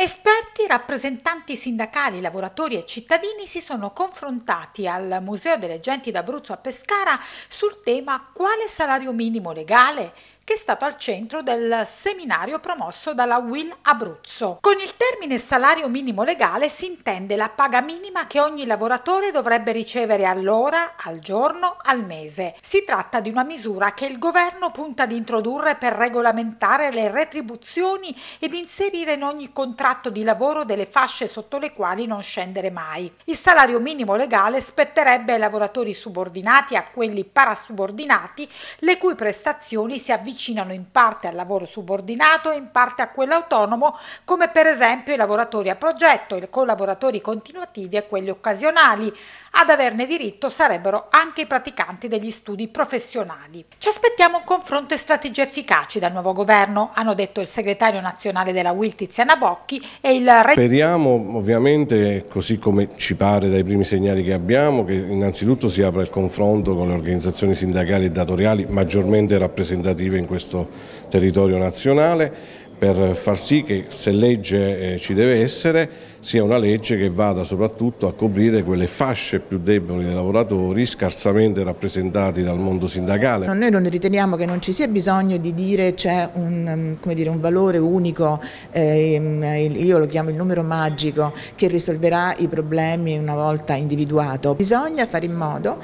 Esperti, rappresentanti sindacali, lavoratori e cittadini si sono confrontati al Museo delle Genti d'Abruzzo a Pescara sul tema quale salario minimo legale, che è stato al centro del seminario promosso dalla Will Abruzzo. Con il termine salario minimo legale si intende la paga minima che ogni lavoratore dovrebbe ricevere all'ora, al giorno, al mese. Si tratta di una misura che il governo punta ad introdurre per regolamentare le retribuzioni ed inserire in ogni contratto di lavoro delle fasce sotto le quali non scendere mai. Il salario minimo legale spetterebbe ai lavoratori subordinati a quelli parasubordinati le cui prestazioni si avvicinano avvicinano in parte al lavoro subordinato e in parte a quello autonomo, come per esempio i lavoratori a progetto, i collaboratori continuativi e quelli occasionali. Ad averne diritto sarebbero anche i praticanti degli studi professionali. Ci aspettiamo un confronto e strategie efficaci dal nuovo governo, hanno detto il segretario nazionale della WIL Tiziana Bocchi e il... re. Speriamo ovviamente, così come ci pare dai primi segnali che abbiamo, che innanzitutto si apra il confronto con le organizzazioni sindacali e datoriali maggiormente rappresentative in questo territorio nazionale per far sì che se legge eh, ci deve essere sia una legge che vada soprattutto a coprire quelle fasce più deboli dei lavoratori scarsamente rappresentati dal mondo sindacale. noi non riteniamo che non ci sia bisogno di dire c'è un, mm, un, valore unico, eh, io lo chiamo il numero magico, che risolverà i problemi una volta individuato. Bisogna fare in modo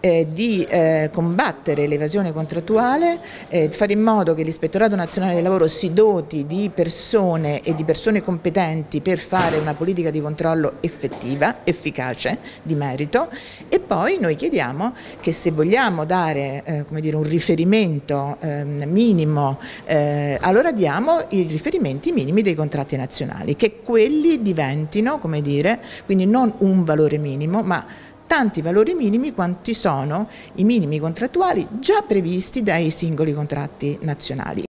eh, di eh, combattere l'evasione contrattuale, eh, fare in modo che l'Ispettorato Nazionale del Lavoro si doti dotati di persone e di persone competenti per fare una politica di controllo effettiva, efficace, di merito e poi noi chiediamo che se vogliamo dare eh, dire, un riferimento eh, minimo, eh, allora diamo i riferimenti minimi dei contratti nazionali, che quelli diventino, come dire, quindi non un valore minimo, ma tanti valori minimi quanti sono i minimi contrattuali già previsti dai singoli contratti nazionali.